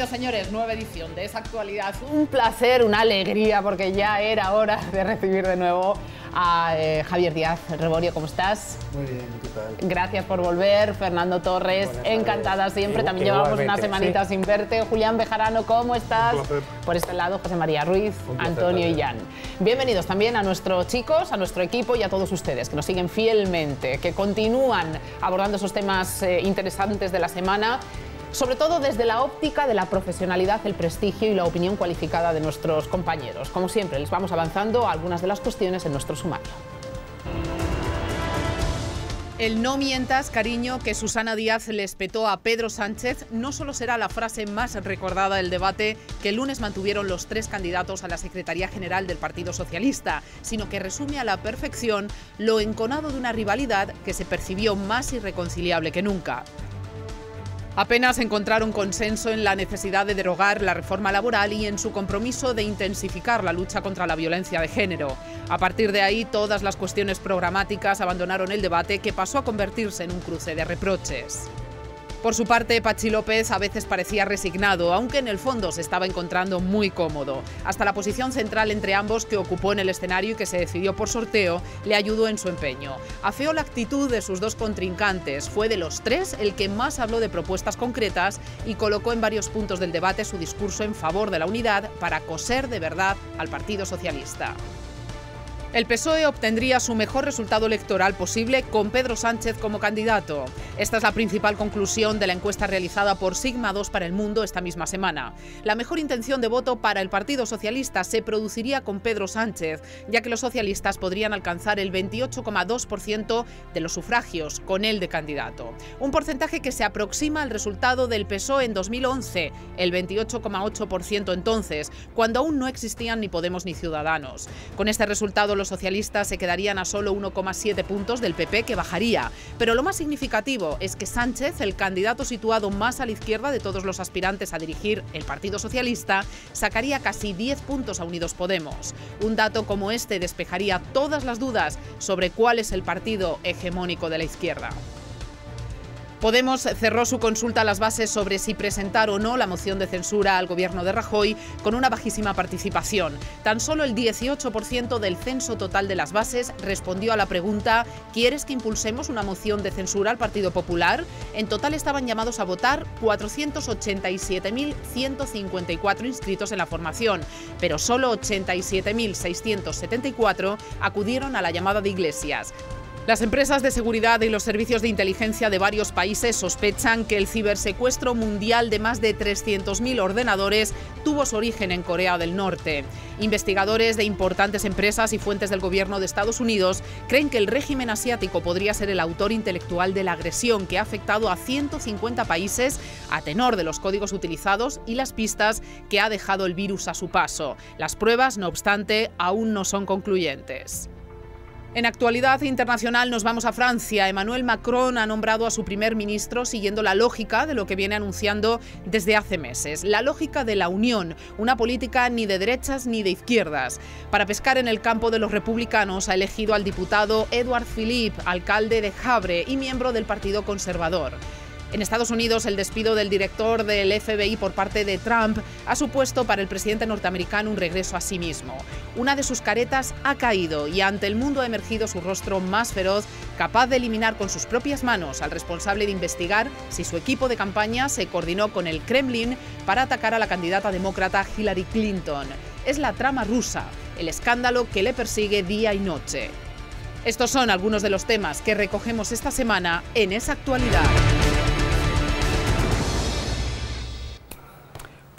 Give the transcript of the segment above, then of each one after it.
Bienvenidos, señores, nueva edición de esa actualidad. Un placer, una alegría, porque ya era hora de recibir de nuevo a eh, Javier Díaz. Reborio, ¿cómo estás? Muy bien, ¿qué tal? Gracias por volver, Fernando Torres, encantada siempre. También llevamos una semanita sin verte. Julián Bejarano, ¿cómo estás? Por este lado, José María Ruiz, Antonio y Jan. Bienvenidos también a nuestros chicos, a nuestro equipo y a todos ustedes que nos siguen fielmente, que continúan abordando esos temas eh, interesantes de la semana sobre todo desde la óptica de la profesionalidad, el prestigio y la opinión cualificada de nuestros compañeros. Como siempre, les vamos avanzando algunas de las cuestiones en nuestro sumario. El no mientas, cariño, que Susana Díaz le espetó a Pedro Sánchez no solo será la frase más recordada del debate que el lunes mantuvieron los tres candidatos a la Secretaría General del Partido Socialista, sino que resume a la perfección lo enconado de una rivalidad que se percibió más irreconciliable que nunca. Apenas encontraron consenso en la necesidad de derogar la reforma laboral y en su compromiso de intensificar la lucha contra la violencia de género. A partir de ahí, todas las cuestiones programáticas abandonaron el debate que pasó a convertirse en un cruce de reproches. Por su parte, Pachi López a veces parecía resignado, aunque en el fondo se estaba encontrando muy cómodo. Hasta la posición central entre ambos que ocupó en el escenario y que se decidió por sorteo le ayudó en su empeño. Afeó la actitud de sus dos contrincantes, fue de los tres el que más habló de propuestas concretas y colocó en varios puntos del debate su discurso en favor de la unidad para coser de verdad al Partido Socialista. El PSOE obtendría su mejor resultado electoral posible con Pedro Sánchez como candidato. Esta es la principal conclusión de la encuesta realizada por Sigma 2 para el Mundo esta misma semana. La mejor intención de voto para el Partido Socialista se produciría con Pedro Sánchez, ya que los socialistas podrían alcanzar el 28,2% de los sufragios con él de candidato. Un porcentaje que se aproxima al resultado del PSOE en 2011, el 28,8% entonces, cuando aún no existían ni Podemos ni Ciudadanos. Con este resultado los socialistas se quedarían a solo 1,7 puntos del PP que bajaría. Pero lo más significativo es que Sánchez, el candidato situado más a la izquierda de todos los aspirantes a dirigir el Partido Socialista, sacaría casi 10 puntos a Unidos Podemos. Un dato como este despejaría todas las dudas sobre cuál es el partido hegemónico de la izquierda. Podemos cerró su consulta a las bases sobre si presentar o no la moción de censura al gobierno de Rajoy con una bajísima participación. Tan solo el 18% del censo total de las bases respondió a la pregunta ¿Quieres que impulsemos una moción de censura al Partido Popular? En total estaban llamados a votar 487.154 inscritos en la formación, pero solo 87.674 acudieron a la llamada de Iglesias. Las empresas de seguridad y los servicios de inteligencia de varios países sospechan que el cibersecuestro mundial de más de 300.000 ordenadores tuvo su origen en Corea del Norte. Investigadores de importantes empresas y fuentes del gobierno de Estados Unidos creen que el régimen asiático podría ser el autor intelectual de la agresión que ha afectado a 150 países a tenor de los códigos utilizados y las pistas que ha dejado el virus a su paso. Las pruebas, no obstante, aún no son concluyentes. En actualidad internacional nos vamos a Francia. Emmanuel Macron ha nombrado a su primer ministro siguiendo la lógica de lo que viene anunciando desde hace meses, la lógica de la unión, una política ni de derechas ni de izquierdas. Para pescar en el campo de los republicanos ha elegido al diputado Edouard Philippe, alcalde de Havre y miembro del Partido Conservador. En Estados Unidos, el despido del director del FBI por parte de Trump ha supuesto para el presidente norteamericano un regreso a sí mismo. Una de sus caretas ha caído y ante el mundo ha emergido su rostro más feroz, capaz de eliminar con sus propias manos al responsable de investigar si su equipo de campaña se coordinó con el Kremlin para atacar a la candidata demócrata Hillary Clinton. Es la trama rusa, el escándalo que le persigue día y noche. Estos son algunos de los temas que recogemos esta semana en esa actualidad.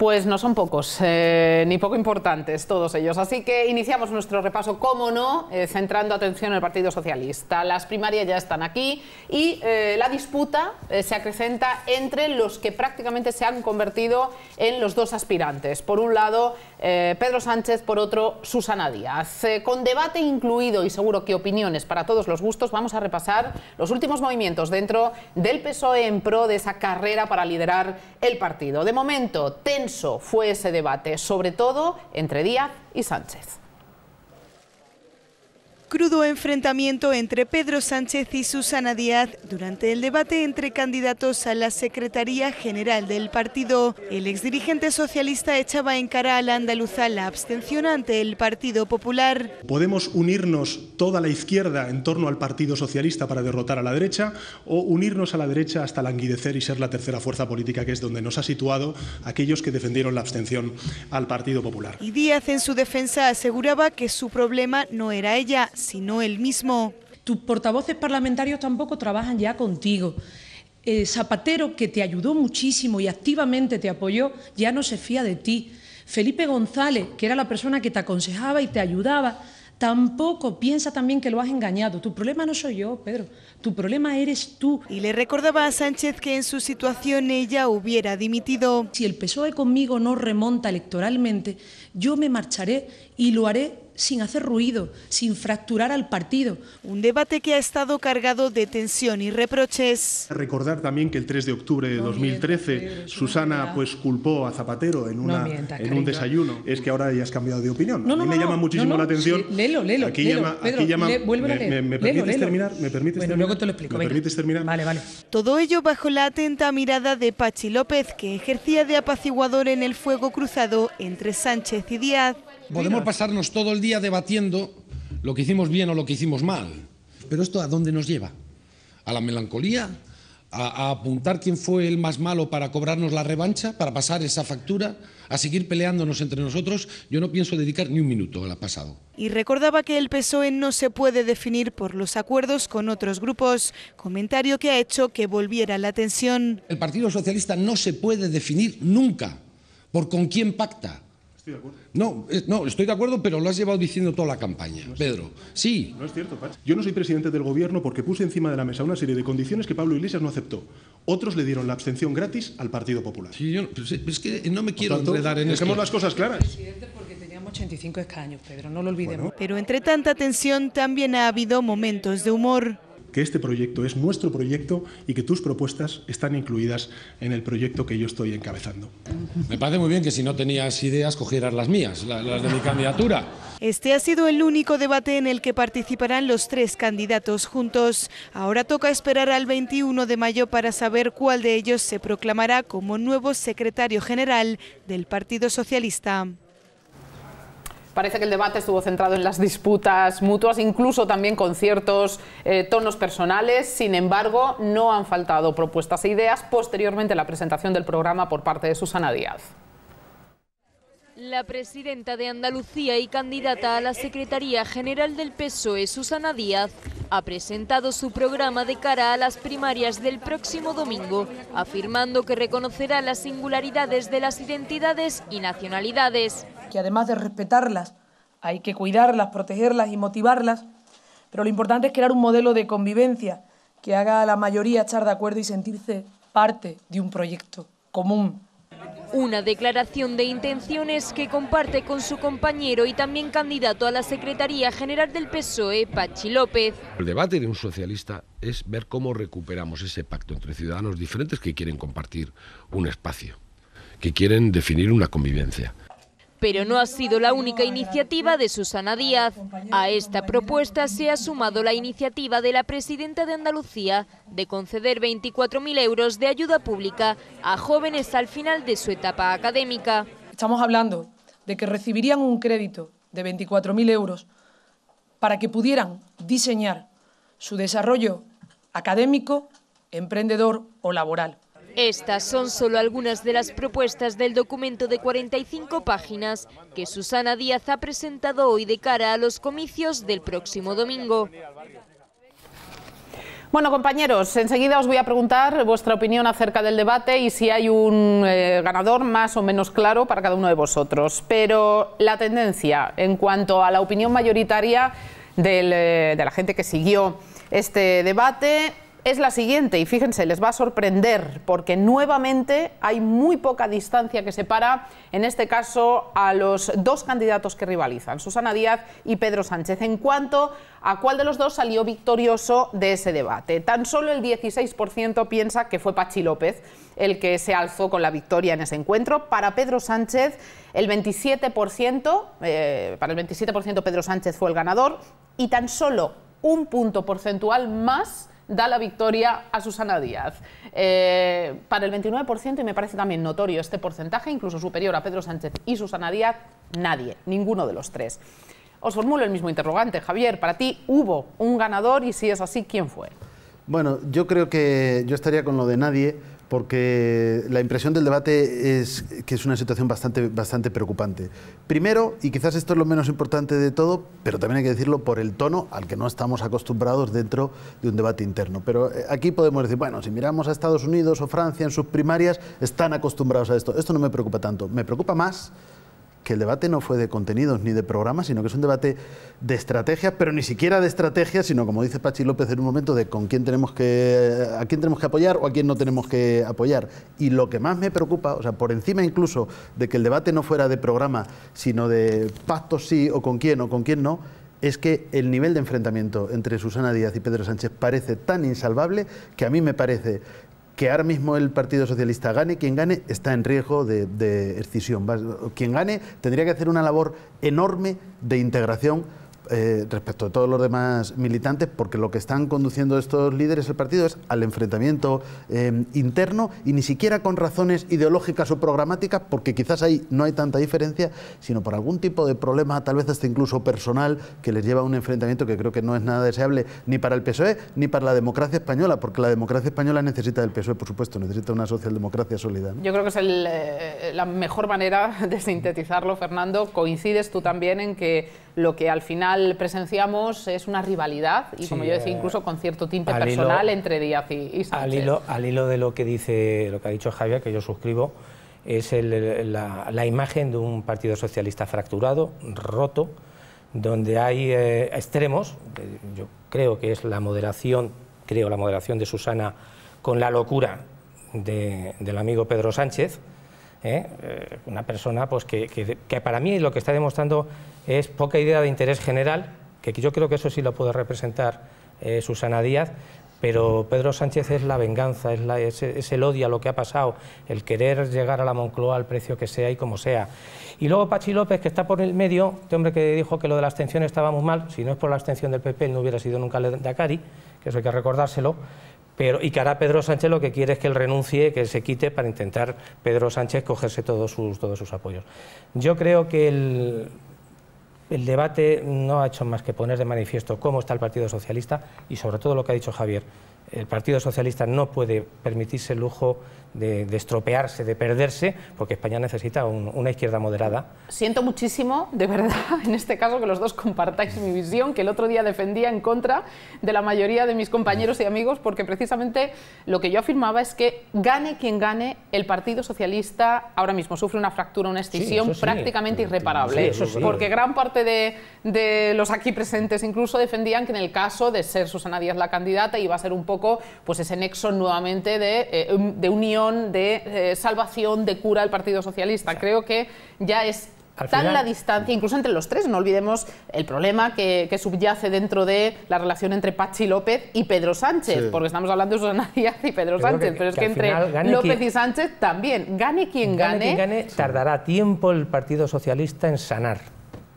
Pues no son pocos, eh, ni poco importantes todos ellos. Así que iniciamos nuestro repaso, como no, eh, centrando atención en el Partido Socialista. Las primarias ya están aquí y eh, la disputa se acrecenta entre los que prácticamente se han convertido en los dos aspirantes. Por un lado, eh, Pedro Sánchez, por otro, Susana Díaz. Eh, con debate incluido y seguro que opiniones para todos los gustos, vamos a repasar los últimos movimientos dentro del PSOE en pro de esa carrera para liderar el partido. De momento, tenso fue ese debate, sobre todo entre Díaz y Sánchez crudo enfrentamiento entre Pedro Sánchez y Susana Díaz durante el debate entre candidatos a la Secretaría General del partido. El exdirigente socialista echaba en cara a la andaluza la abstención ante el Partido Popular. Podemos unirnos toda la izquierda en torno al Partido Socialista para derrotar a la derecha o unirnos a la derecha hasta languidecer y ser la tercera fuerza política que es donde nos ha situado aquellos que defendieron la abstención al Partido Popular. Y Díaz en su defensa aseguraba que su problema no era ella, sino el mismo. Tus portavoces parlamentarios tampoco trabajan ya contigo. Eh, Zapatero, que te ayudó muchísimo y activamente te apoyó, ya no se fía de ti. Felipe González, que era la persona que te aconsejaba y te ayudaba, tampoco piensa también que lo has engañado. Tu problema no soy yo, Pedro, tu problema eres tú. Y le recordaba a Sánchez que en su situación ella hubiera dimitido. Si el PSOE conmigo no remonta electoralmente, yo me marcharé y lo haré sin hacer ruido, sin fracturar al partido. Un debate que ha estado cargado de tensión y reproches. Recordar también que el 3 de octubre de 2013 Susana pues culpó a Zapatero en, una, en un desayuno. Es que ahora ya has cambiado de opinión. a mí me llama muchísimo la atención. Aquí llama, aquí llama me, permites terminar? ¿Me permites terminar? Vale, vale. Todo ello bajo la atenta mirada de Pachi López, que ejercía de apaciguador en el fuego cruzado entre Sánchez y Díaz. Podemos pasarnos todo el día debatiendo lo que hicimos bien o lo que hicimos mal. Pero esto a dónde nos lleva? ¿A la melancolía? ¿A, apuntar quién fue el más malo para cobrarnos la revancha, para pasar esa factura? ¿A seguir peleándonos entre nosotros? Yo no pienso dedicar ni un minuto al pasado. Y recordaba que el PSOE no se puede definir por los acuerdos con otros grupos, comentario que ha hecho que volviera la tensión. El Partido Socialista no se puede definir nunca por con quién pacta de acuerdo. No, eh, no, estoy de acuerdo, pero lo has llevado diciendo toda la campaña, Pedro. Sí. No es cierto, Pach. Yo no soy presidente del gobierno porque puse encima de la mesa una serie de condiciones que Pablo Iglesias no aceptó. Otros le dieron la abstención gratis al Partido Popular. Sí, yo, pues, es que no me quiero enredar en eso. Dejemos las cosas claras. Presidente, porque teníamos 85 escaños, Pedro, no lo olvidemos. Pero entre tanta tensión también ha habido momentos de humor que este proyecto es nuestro proyecto y que tus propuestas están incluidas en el proyecto que yo estoy encabezando. Me parece muy bien que si no tenías ideas cogieras las mías, las, de mi candidatura. Este ha sido el único debate en el que participarán los tres candidatos juntos. Ahora toca esperar al 21 de mayo para saber cuál de ellos se proclamará como nuevo secretario general del Partido Socialista. Parece que el debate estuvo centrado en las disputas mutuas, incluso también con ciertos eh, tonos personales. Sin embargo, no han faltado propuestas e ideas posteriormente a la presentación del programa por parte de Susana Díaz. La presidenta de Andalucía y candidata a la Secretaría General del PSOE, Susana Díaz, ha presentado su programa de cara a las primarias del próximo domingo, afirmando que reconocerá las singularidades de las identidades y nacionalidades que además de respetarlas, hay que cuidarlas, protegerlas y motivarlas, pero lo importante es crear un modelo de convivencia que haga a la mayoría estar de acuerdo y sentirse parte de un proyecto común. Una declaración de intenciones que comparte con su compañero y también candidato a la Secretaría General del PSOE, Pachi López. El debate de un socialista es ver cómo recuperamos ese pacto entre ciudadanos diferentes que quieren compartir un espacio, que quieren definir una convivencia. Pero no ha sido la única iniciativa de Susana Díaz. A esta propuesta se ha sumado la iniciativa de la presidenta de Andalucía de conceder 24.000 euros de ayuda pública a jóvenes al final de su etapa académica. Estamos hablando de que recibirían un crédito de 24.000 euros para que pudieran diseñar su desarrollo académico, emprendedor o laboral. Estas son solo algunas de las propuestas del documento de 45 páginas que Susana Díaz ha presentado hoy de cara a los comicios del próximo domingo. Bueno, compañeros, enseguida os voy a preguntar vuestra opinión acerca del debate y si hay un eh, ganador más o menos claro para cada uno de vosotros. Pero la tendencia en cuanto a la opinión mayoritaria eh, de la gente que siguió este debate es la siguiente, y fíjense, les va a sorprender, porque nuevamente hay muy poca distancia que separa, en este caso, a los dos candidatos que rivalizan, Susana Díaz y Pedro Sánchez, en cuanto a cuál de los dos salió victorioso de ese debate. Tan solo el 16% piensa que fue Pachi López el que se alzó con la victoria en ese encuentro. Para Pedro Sánchez, el 27%, eh, para el 27% Pedro Sánchez fue el ganador, y tan solo un punto porcentual más da la victoria a Susana Díaz. Eh, para el 29%, y me parece también notorio este porcentaje, incluso superior a Pedro Sánchez y Susana Díaz, nadie, ninguno de los tres. Os formulo el mismo interrogante, Javier, para ti hubo un ganador y si es así, ¿quién fue? Bueno, yo creo que yo estaría con lo de nadie porque la impresión del debate es que es una situación bastante, bastante preocupante. Primero, y quizás esto es lo menos importante de todo, pero también hay que decirlo por el tono al que no estamos acostumbrados dentro de un debate interno. Pero eh, aquí podemos decir, bueno, si miramos a Estados Unidos o Francia en sus primarias, están acostumbrados a esto. Esto no me preocupa tanto. Me preocupa más que el debate no fue de contenidos ni de programas, sino que es un debate de estrategias, pero ni siquiera de estrategias, sino como dice Pachi López en un momento de con quién tenemos que a quién tenemos que apoyar o a quién no tenemos que apoyar. Y lo que más me preocupa, o sea, por encima incluso de que el debate no fuera de programa, sino de pactos sí o con quién o con quién no, es que el nivel de enfrentamiento entre Susana Díaz y Pedro Sánchez parece tan insalvable que a mí me parece que ahora mismo el Partido Socialista gane, quien gane está en riesgo de, de escisión. Quien gane tendría que hacer una labor enorme de integración eh, respecto de todos los demás militantes, porque lo que están conduciendo estos líderes del partido es al enfrentamiento eh, interno y ni siquiera con razones ideológicas o programáticas, porque quizás ahí no hay tanta diferencia, sino por algún tipo de problema, tal vez hasta incluso personal, que les lleva a un enfrentamiento que creo que no es nada deseable ni para el PSOE ni para la democracia española, porque la democracia española necesita del PSOE, por supuesto, necesita una socialdemocracia sólida. Yo creo que es eh, la mejor manera de sintetizarlo, Fernando. Coincides tú también en que lo que al final presenciamos es una rivalidad y, como yo eh, decía, incluso con cierto tinte personal entre Díaz y, Sánchez. Al hilo, de lo que dice, lo que ha dicho Javier, que yo suscribo, es la, imagen de un partido socialista fracturado, roto, donde hay eh, extremos. Yo creo que es la moderación, creo la moderación de Susana con la locura del amigo Pedro Sánchez ¿eh? Eh, una persona pues, que, que, para mí lo que está demostrando es poca idea de interés general, que yo creo que eso sí lo puede representar eh, Susana Díaz, pero Pedro Sánchez es la venganza, es, es, el odio a lo que ha pasado, el querer llegar a la Moncloa al precio que sea y como sea. Y luego Pachi López, que está por el medio, este hombre que dijo que lo de la abstención estaba muy mal, si no es por la abstención del PP, él no hubiera sido nunca de Acari, que eso hay que recordárselo, y que hará Pedro Sánchez lo que quiere es que él renuncie, que se quite para intentar Pedro Sánchez cogerse todos sus, apoyos. Yo creo que el, el debate no ha hecho más que poner de manifiesto cómo está el Partido Socialista y sobre todo lo que ha dicho Javier. El Partido Socialista no puede permitirse el lujo de, estropearse, de perderse, porque España necesita una izquierda moderada. Siento muchísimo, de verdad, en este caso que los dos compartáis mi visión, que el otro día defendía en contra de la mayoría de mis compañeros y amigos, porque precisamente lo que yo afirmaba es que gane quien gane, el Partido Socialista ahora mismo sufre una fractura, una escisión prácticamente irreparable. eso porque gran parte de, de, los aquí presentes incluso defendían que en el caso de ser Susana Díaz la candidata iba a ser un poco pues ese nexo nuevamente de, eh, de unión de eh, salvación, de cura al Partido Socialista. Creo que ya es tan la distancia, incluso entre los tres, no olvidemos el problema que, subyace dentro de la relación entre Pachi López y Pedro Sánchez, porque estamos hablando de Susana Díaz y Pedro Sánchez, pero es que, entre López y Sánchez también, gane quien Gane quien gane, tardará tiempo el Partido Socialista en sanar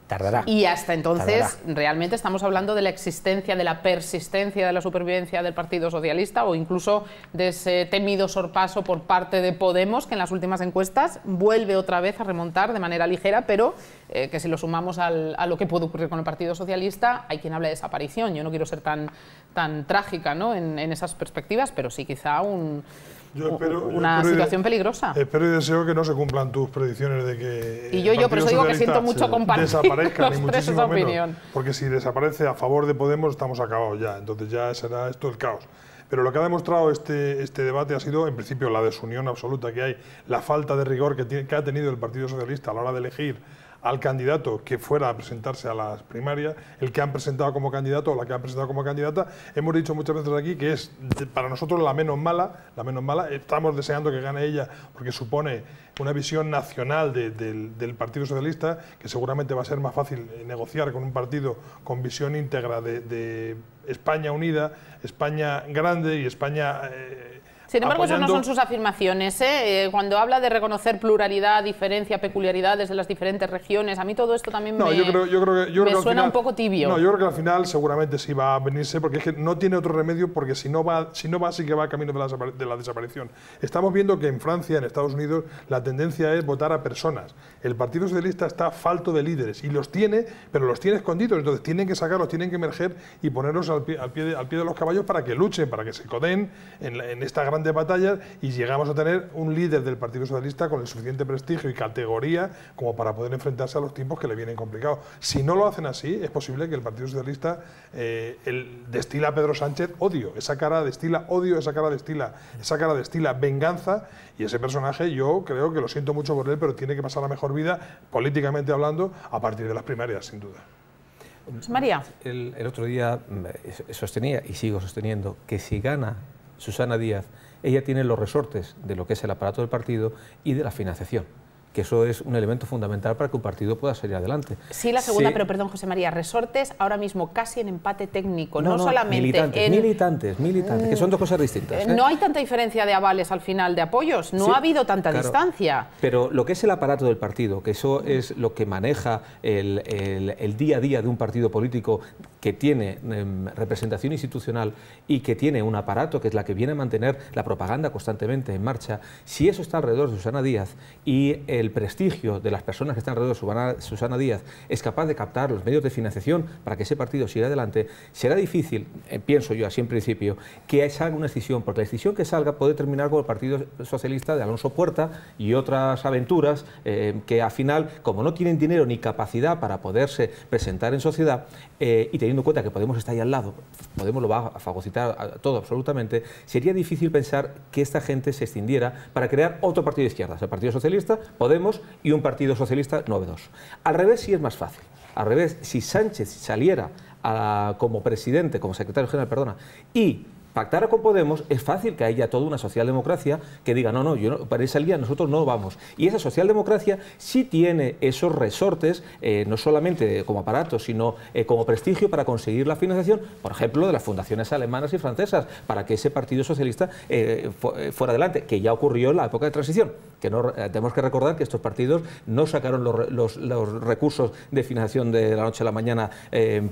Tardará. Y hasta entonces realmente estamos hablando de la existencia, de la persistencia de la supervivencia del Partido Socialista o incluso de ese temido sorpaso por parte de Podemos que en las últimas encuestas vuelve otra vez a remontar de manera ligera, pero eh, que si lo sumamos al, a lo que puede ocurrir con el Partido Socialista, hay quien habla de desaparición. Yo no quiero ser tan, tan trágica ¿no? en esas perspectivas, pero sí quizá un una situación peligrosa. Espero y deseo que no se cumplan tus predicciones de que. Y yo, yo, por digo que siento mucho Desaparezca, ni muchísimo menos. Porque si desaparece a favor de Podemos, estamos acabados ya. Entonces ya será esto el caos. Pero lo que ha demostrado este, este debate ha sido, en principio, la desunión absoluta que hay, la falta de rigor que, tiene, que ha tenido el Partido Socialista a la hora de elegir al candidato que fuera a presentarse a las primarias, el que han presentado como candidato o la que han presentado como candidata. Hemos dicho muchas veces aquí que es para nosotros la menos mala, la menos mala. Estamos deseando que gane ella porque supone una visión nacional del, Partido Socialista, que seguramente va a ser más fácil eh, negociar con un partido con visión íntegra de, España unida, España grande y España... Eh, sin embargo, eso no son sus afirmaciones. ¿eh? Eh, cuando habla de reconocer pluralidad, diferencia, peculiaridades de las diferentes regiones, a mí todo esto también me, suena un poco tibio. yo creo que al final seguramente sí va a venirse, porque es que no tiene otro remedio, porque si no va, si no va sí que va camino de la, desaparición. Estamos viendo que en Francia, en Estados Unidos, la tendencia es votar a personas. El Partido Socialista está falto de líderes y los tiene, pero los tiene escondidos. Entonces tienen que sacarlos, tienen que emerger y ponerlos al pie, de, los caballos para que luchen, para que se coden en, en esta gran de batallas y llegamos a tener un líder del Partido Socialista con el suficiente prestigio y categoría como para poder enfrentarse a los tiempos que le vienen complicados. Si no lo hacen así, es posible que el Partido Socialista eh, destila a Pedro Sánchez odio, esa cara destila odio, esa cara destila, esa cara destila venganza y ese personaje yo creo que lo siento mucho por él, pero tiene que pasar la mejor vida políticamente hablando a partir de las primarias, sin duda. María. el, otro día mm, sostenía y sigo sosteniendo que si gana Susana Díaz ella tiene los resortes de lo que es el aparato del partido y de la financiación que eso es un elemento fundamental para que un partido pueda salir adelante. Sí, la segunda, pero perdón, José María, resortes ahora mismo casi en empate técnico, no, solamente... Militantes, en... militantes, militantes, que son dos cosas distintas. Eh, no ¿eh? hay tanta diferencia de avales al final de apoyos, no ha habido tanta distancia. Pero lo que es el aparato del partido, que eso es lo que maneja el, día a día de un partido político que tiene em, representación institucional y que tiene un aparato que es la que viene a mantener la propaganda constantemente en marcha, si eso está alrededor de Susana Díaz y el el prestigio de las personas que están alrededor de Susana, Díaz es capaz de captar los medios de financiación para que ese partido siga adelante, será difícil, eh, pienso yo así en principio, que salga una decisión, porque la decisión que salga puede terminar con el Partido Socialista de Alonso Puerta y otras aventuras eh, que al final, como no tienen dinero ni capacidad para poderse presentar en sociedad, eh, y teniendo en cuenta que Podemos está ahí al lado, Podemos lo va a fagocitar todo absolutamente, sería difícil pensar que esta gente se extindiera para crear otro partido de izquierdas, el Partido Socialista, y un Partido Socialista 92 Al revés sí es más fácil. Al revés, si Sánchez saliera ah, como presidente, como secretario general, perdona, y Pactar con Podemos, es fácil que haya toda una socialdemocracia que diga, no, no, yo no, para esa guía nosotros no vamos. Y esa socialdemocracia sí tiene esos resortes, eh, no solamente como aparato, sino eh, como prestigio para conseguir la financiación, por ejemplo, de las fundaciones alemanas y francesas, para que ese Partido Socialista eh, fuera adelante, que ya ocurrió en la época de transición. Que tenemos que recordar que estos partidos no sacaron los, los recursos de financiación de la noche a la mañana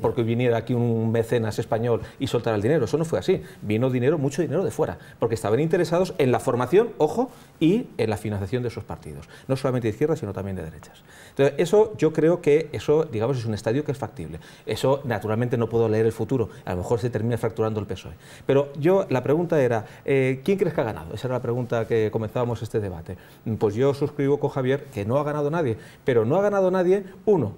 porque viniera aquí un mecenas español y soltara el dinero. Eso no fue así no dinero, mucho dinero de fuera, porque estaban interesados en la formación, ojo, y en la financiación de sus partidos, no solamente de izquierda, sino también de derechas. Entonces, eso yo creo que eso, digamos, es un estadio que es factible. Eso, naturalmente, no puedo leer el futuro, a lo mejor se termina fracturando el PSOE. Pero yo, la pregunta era, eh, ¿quién crees que ha ganado? Esa era la pregunta que comenzábamos este debate. Pues yo suscribo con Javier que no ha ganado nadie, pero no ha ganado nadie, uno,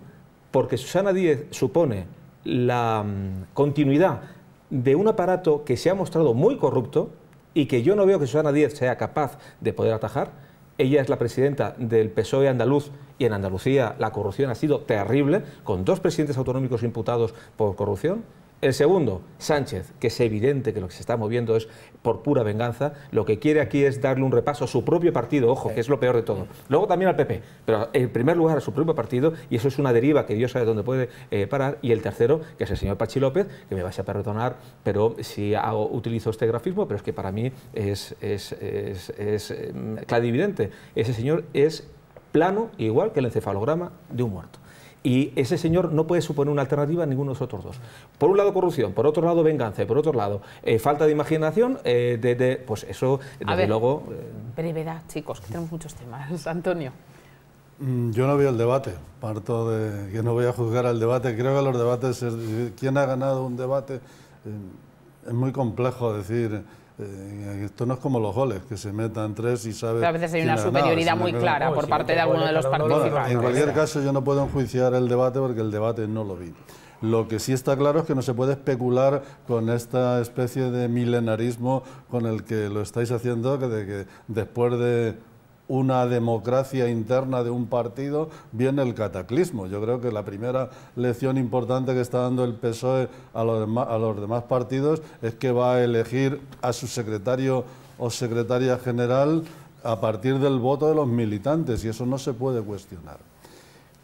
porque Susana Díez supone la mm, continuidad de un aparato que se ha mostrado muy corrupto y que yo no veo que Susana Díez sea capaz de poder atajar. Ella es la presidenta del PSOE andaluz y en Andalucía la corrupción ha sido terrible, con dos presidentes autonómicos imputados por corrupción. El segundo, Sánchez, que es evidente que lo que se está moviendo es por pura venganza, lo que quiere aquí es darle un repaso a su propio partido, ojo, que es lo peor de todo. Luego también al PP, pero en primer lugar a su propio partido, y eso es una deriva que Dios sabe dónde puede eh, parar. Y el tercero, que es el señor Pachi López, que me vais a perdonar, pero si utilizo este grafismo, pero es que para mí es, es, es, es em, Ese señor es plano, igual que el encefalograma de un muerto. Y ese señor no puede suponer una alternativa a ninguno de los otros dos. Por un lado corrupción, por otro lado venganza, por otro lado eh, falta de imaginación, eh, pues eso, desde a ver, luego... Eh. Brevedad, chicos, que tenemos muchos temas. Antonio. Mm, yo no veo el debate, parto de que no voy a juzgar al debate, creo que los debates, quién ha ganado un debate, es muy complejo decir eh, esto no es como los goles, que se metan tres y sabes. a veces hay una superioridad muy clara por parte de alguno de los participantes. en cualquier caso, yo no puedo enjuiciar el debate porque el debate no lo vi. Lo que sí está claro es que no se puede especular con esta especie de milenarismo con el que lo estáis haciendo, de que después de una democracia interna de un partido, viene el cataclismo. Yo creo que la primera lección importante que está dando el PSOE a los, demás, a los demás partidos es que va a elegir a su secretario o secretaria general a partir del voto de los militantes y eso no se puede cuestionar.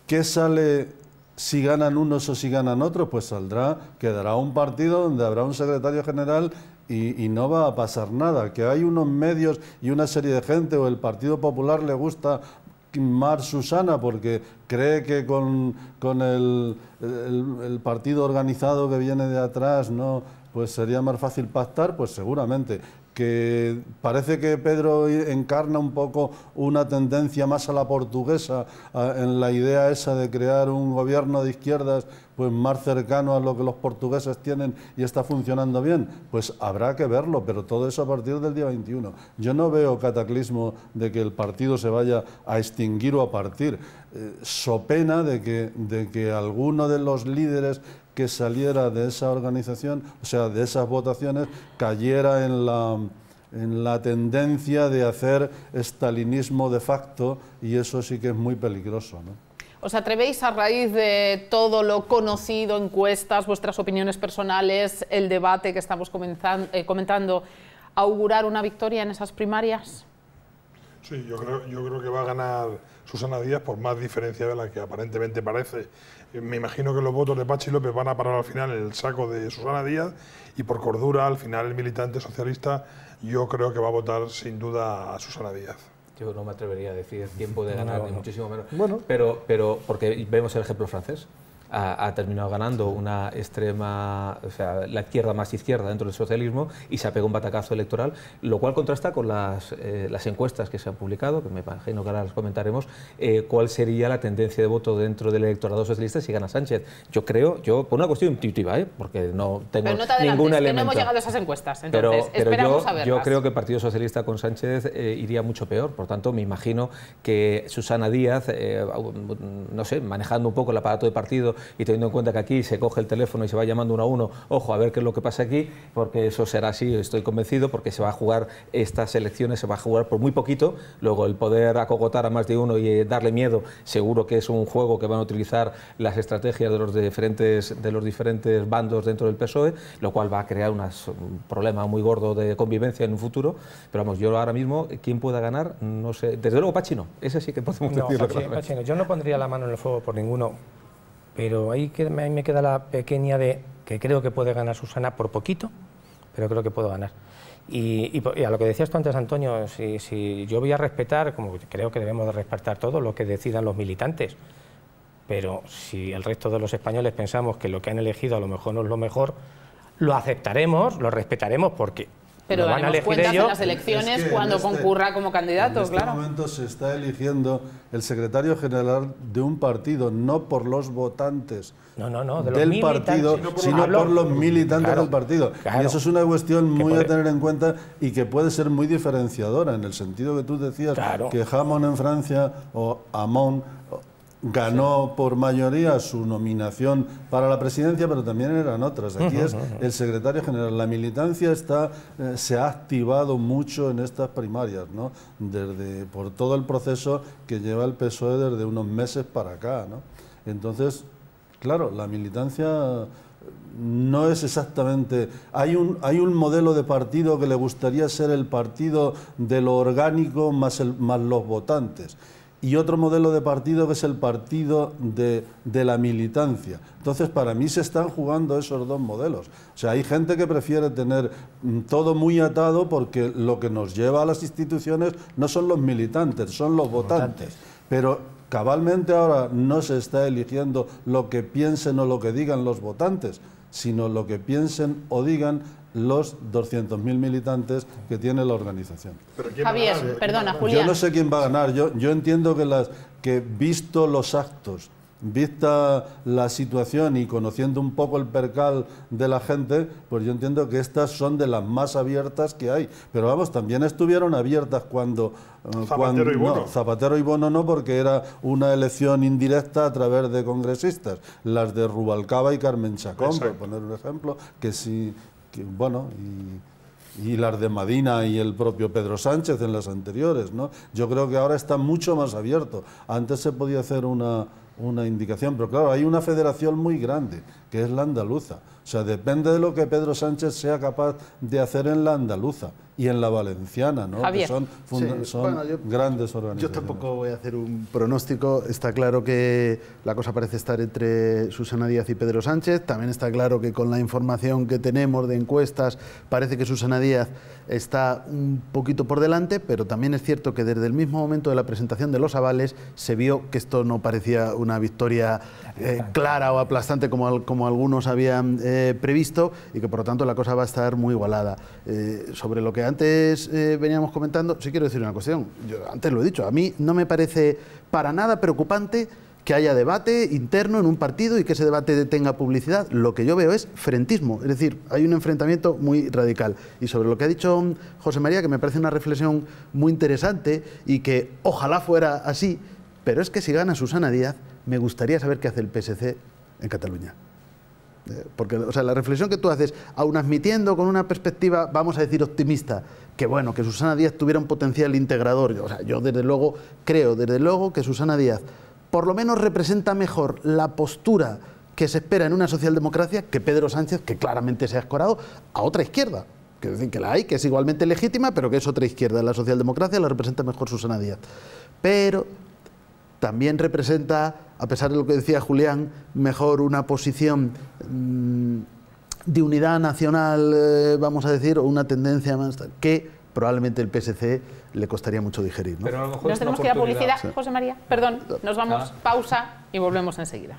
¿Qué sale si ganan unos o si ganan otros? Pues saldrá, quedará un partido donde habrá un secretario general y, no va a pasar nada. Que hay unos medios y una serie de gente o el Partido Popular le gusta Mar Susana porque cree que con, el, partido organizado que viene de atrás no pues sería más fácil pactar, pues seguramente que parece que Pedro encarna un poco una tendencia más a la portuguesa, en la idea esa de crear un gobierno de izquierdas pues más cercano a lo que los portugueses tienen y está funcionando bien, pues habrá que verlo, pero todo eso a partir del día 21. Yo no veo cataclismo de que el partido se vaya a extinguir o a partir, eh, so pena de que, alguno de los líderes que saliera de esa organización, o sea, de esas votaciones, cayera en la en la tendencia de hacer estalinismo de facto y eso sí que es muy peligroso. ¿no? ¿Os atrevéis a raíz de todo lo conocido, encuestas, vuestras opiniones personales, el debate que estamos eh, comentando, a augurar una victoria en esas primarias? Sí, yo creo, yo creo que va a ganar Susana Díaz por más diferencia de la que aparentemente parece. Eh, me imagino que los votos de Pachi López van a parar al final en el saco de Susana Díaz y por cordura al final el militante socialista yo creo que va a votar sin duda a Susana Díaz yo no me atrevería a decir tiempo de ganar, ni muchísimo menos. Bueno. Pero, pero, porque vemos el ejemplo francés ha, terminado ganando una extrema, o sea, la izquierda más izquierda dentro del socialismo y se ha pegado un batacazo electoral, lo cual contrasta con las, eh, las encuestas que se han publicado, que me imagino que ahora las comentaremos, eh, cuál sería la tendencia de voto dentro del electorado socialista si gana Sánchez. Yo creo, yo por una cuestión intuitiva, ¿eh? porque no tengo ninguna ningún elemento. no hemos llegado a esas encuestas, entonces pero, pero yo, yo, creo que el Partido Socialista con Sánchez iría mucho peor, por tanto me imagino que Susana Díaz, no sé, manejando un poco el aparato de partido y teniendo en cuenta que aquí se coge el teléfono y se va llamando uno a uno, ojo, a ver qué es lo que pasa aquí, porque eso será así, estoy convencido, porque se va a jugar estas elecciones, se va a jugar por muy poquito, luego el poder acogotar a más de uno y eh, darle miedo, seguro que es un juego que van a utilizar las estrategias de los diferentes, de los diferentes bandos dentro del PSOE, lo cual va a crear un problema muy gordo de convivencia en un futuro, pero vamos, yo ahora mismo, ¿quién pueda ganar? No sé, desde luego Pachino, ese sí que podemos no, decirlo Pachino, yo no pondría la mano en el fuego por ninguno pero ahí, me queda la pequeña de que creo que puede ganar Susana por poquito, pero creo que puedo ganar. Y, a lo que decías tú antes, Antonio, si, si, yo voy a respetar, como creo que debemos de respetar todo lo que decidan los militantes, pero si el resto de los españoles pensamos que lo que han elegido a lo mejor no es lo mejor, lo aceptaremos, lo respetaremos, porque pero van en las elecciones cuando este- concurra como candidato, este claro. en este momento se está eligiendo el secretario general de un partido, no por los votantes del partido, sino por, los militantes del partido. y eso es una cuestión muy a tener en cuenta y que puede ser muy diferenciadora, en el sentido que tú decías que Hamon en Francia o Amon ganó por mayoría su nominación para la presidencia, pero también eran otras. Aquí es el secretario general. La militancia está, eh, se ha activado mucho en estas primarias, ¿no? Desde, por todo el proceso que lleva el PSOE desde unos meses para acá, ¿no? Entonces, claro, la militancia eh, no es exactamente. Hay un, hay un modelo de partido que le gustaría ser el partido de lo orgánico más, el, más los votantes y otro modelo de partido que es el partido de, la militancia. Entonces, para mí se están jugando esos dos modelos. O sea, hay gente que prefiere tener mm, todo muy atado porque lo que nos lleva a las instituciones no son los militantes, son los votantes. votantes. Pero cabalmente ahora no se está eligiendo lo que piensen o lo que digan los votantes, sino lo que piensen o digan los 200.000 militantes que tiene la organización. Javier, perdona, Julio. Yo no sé quién va a ganar. Yo, yo entiendo que, las, que visto los actos, vista la situación y conociendo un poco el percal de la gente, pues yo entiendo que estas son de las más abiertas que hay. Pero vamos, también estuvieron abiertas cuando... Eh, Zapatero y Bono. No, Zapatero y Bono no, porque era una elección indirecta a través de congresistas. Las de Rubalcaba y Carmen Chacón, por poner un ejemplo, que si bueno, y, y, las de Madina y el propio Pedro Sánchez en las anteriores, ¿no? Yo creo que ahora está mucho más abierto. Antes se podía hacer una, una indicación, pero claro, hay una federación muy grande, que es la andaluza. O sea, depende de lo que Pedro Sánchez sea capaz de hacer en la andaluza y en la valenciana, ¿no? que son, grandes organizaciones. Yo tampoco voy a hacer un pronóstico. Está claro que la cosa parece estar entre Susana Díaz y Pedro Sánchez. También está claro que con la información que tenemos de encuestas parece que Susana Díaz está un poquito por delante, pero también es cierto que desde el mismo momento de la presentación de los avales se vio que esto no parecía una victoria eh, clara o aplastante como, como algunos habían eh, previsto y que por lo tanto la cosa va a estar muy igualada. Eh, sobre lo que antes eh, veníamos comentando, sí quiero decir una cuestión, yo antes lo he dicho, a mí no me parece para nada preocupante que haya debate interno en un partido y que ese debate tenga publicidad. Lo que yo veo es frentismo, es decir, hay un enfrentamiento muy radical. Y sobre lo que ha dicho mm, José María, que me parece una reflexión muy interesante y que ojalá fuera así, pero es que si gana Susana Díaz, me gustaría saber qué hace el PSC en Cataluña. Eh, porque, o sea, la reflexión que tú haces, aún admitiendo con una perspectiva, vamos a decir, optimista, que bueno, que Susana Díaz tuviera un potencial integrador, o sea, yo desde luego creo, desde luego, que Susana Díaz por lo menos representa mejor la postura que se espera en una socialdemocracia que Pedro Sánchez, que claramente se ha escorado, a otra izquierda. que dicen que la hay, que es igualmente legítima, pero que es otra izquierda. La socialdemocracia la representa mejor Susana Díaz. Pero también representa, a pesar de lo que decía Julián, mejor una posición mm, de unidad nacional, eh, vamos a decir, o una tendencia más que probablemente el PSC le costaría mucho digerir. nos tenemos que ir a publicidad, José María. Perdón, nos vamos, ah. pausa y volvemos enseguida.